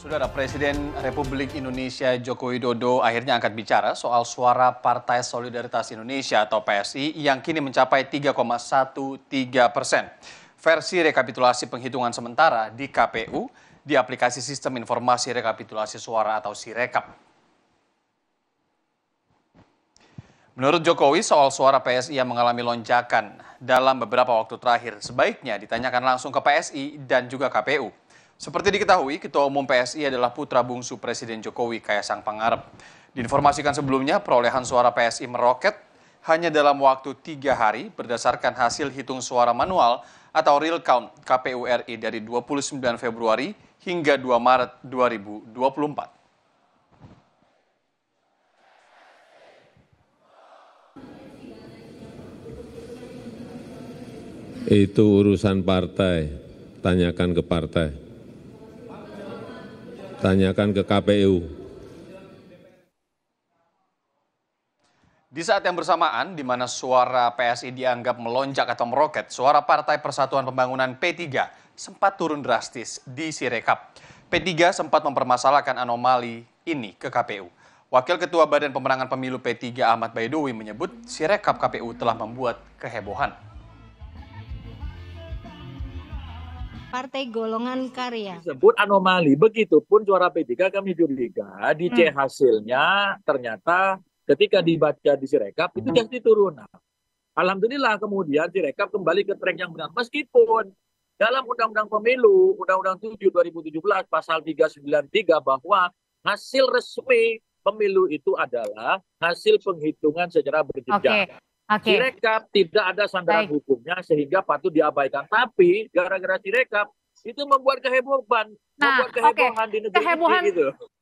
Saudara Presiden Republik Indonesia Joko Widodo akhirnya angkat bicara soal suara Partai Solidaritas Indonesia atau PSI yang kini mencapai 3,13 persen. Versi rekapitulasi penghitungan sementara di KPU di aplikasi Sistem Informasi Rekapitulasi Suara atau Sirekap. Menurut Jokowi, soal suara PSI yang mengalami lonjakan dalam beberapa waktu terakhir sebaiknya ditanyakan langsung ke PSI dan juga KPU. Seperti diketahui, Ketua Umum PSI adalah putra bungsu Presiden Jokowi Kaisang Pangarep. Diinformasikan sebelumnya, perolehan suara PSI meroket hanya dalam waktu tiga hari berdasarkan hasil hitung suara manual atau real count KPU RI dari 29 Februari hingga 2 Maret 2024. Itu urusan partai, tanyakan ke partai tanyakan ke kpu. Di saat yang bersamaan, di mana suara PSI dianggap melonjak atau meroket, suara Partai Persatuan Pembangunan P3 sempat turun drastis di Sirekap. P3 sempat mempermasalahkan anomali ini ke KPU. Wakil Ketua Badan Pemenangan Pemilu P3 Ahmad Baidowi menyebut Sirekap KPU telah membuat kehebohan. Partai Golongan Karya. Disebut anomali. Begitupun juara P3 kami curiga di C hmm. hasilnya ternyata ketika dibaca di Sirekap itu hmm. jadi turunan. Alhamdulillah kemudian Sirekap kembali ke track yang benar meskipun dalam Undang-Undang Pemilu Undang-Undang 7 2017 pasal 393 bahwa hasil resmi pemilu itu adalah hasil penghitungan secara berjenjang. Okay. Okay. Sirekap tidak ada sandaran Baik. hukumnya sehingga patut diabaikan. Tapi gara-gara sirekap itu membuat kehebohan, nah, membuat kehebohan okay. di negeri kehebohan, ini gitu.